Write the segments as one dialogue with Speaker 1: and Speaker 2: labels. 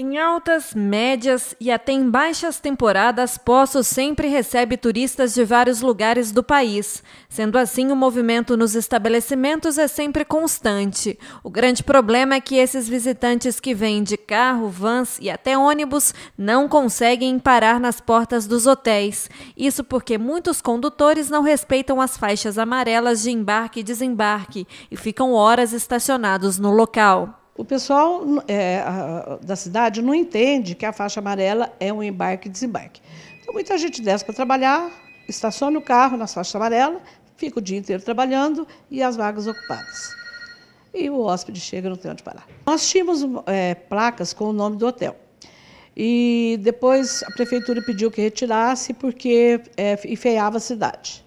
Speaker 1: Em altas, médias e até em baixas temporadas, Poços sempre recebe turistas de vários lugares do país. Sendo assim, o movimento nos estabelecimentos é sempre constante. O grande problema é que esses visitantes que vêm de carro, vans e até ônibus não conseguem parar nas portas dos hotéis. Isso porque muitos condutores não respeitam as faixas amarelas de embarque e desembarque e ficam horas estacionados no local. O pessoal é, a,
Speaker 2: da cidade não entende que a faixa amarela é um embarque e desembarque. Então, muita gente desce para trabalhar, estaciona o carro na faixa amarela, fica o dia inteiro trabalhando e as vagas ocupadas. E o hóspede chega e não tem onde parar. Nós tínhamos é, placas com o nome do hotel. E depois a prefeitura pediu que retirasse porque é, enfeiava a cidade.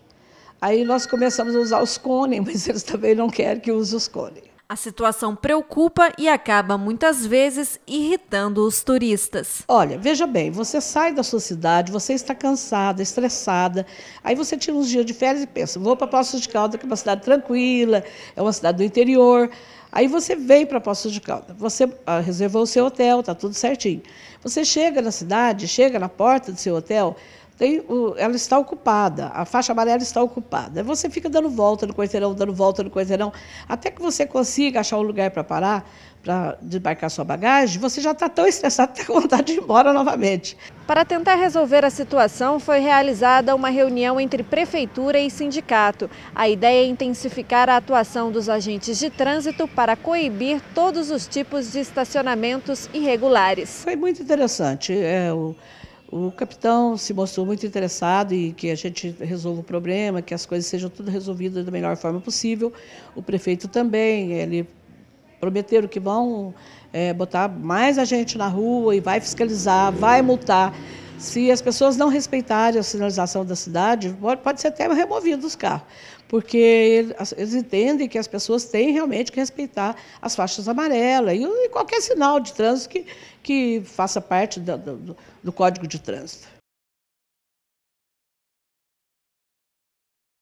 Speaker 2: Aí nós começamos a usar os cones, mas eles também não querem que use os cones.
Speaker 1: A situação preocupa e acaba muitas vezes irritando os turistas. Olha, veja bem, você sai da sua cidade, você está cansada,
Speaker 2: estressada, aí você tira uns dias de férias e pensa: vou para Poços de Caldas, que é uma cidade tranquila, é uma cidade do interior. Aí você vem para Poços de Caldas, você ah, reservou o seu hotel, tá tudo certinho. Você chega na cidade, chega na porta do seu hotel, tem, ela está ocupada, a faixa amarela está ocupada. Você fica dando volta no quarteirão, dando volta no quarteirão, até que você consiga achar um lugar para parar, para desembarcar sua bagagem, você já
Speaker 1: está tão estressado que está com vontade de ir embora novamente. Para tentar resolver a situação, foi realizada uma reunião entre prefeitura e sindicato. A ideia é intensificar a atuação dos agentes de trânsito para coibir todos os tipos de estacionamentos irregulares. Foi muito interessante. É, o o capitão se mostrou muito interessado
Speaker 2: em que a gente resolva o problema, que as coisas sejam tudo resolvidas da melhor forma possível. O prefeito também, ele prometeram que vão é, botar mais a gente na rua e vai fiscalizar, vai multar. Se as pessoas não respeitarem a sinalização da cidade, pode, ser até removido os carros, porque eles entendem que as pessoas têm realmente que respeitar as faixas amarelas e, qualquer sinal de trânsito que,
Speaker 1: que faça parte do, do, do Código de Trânsito.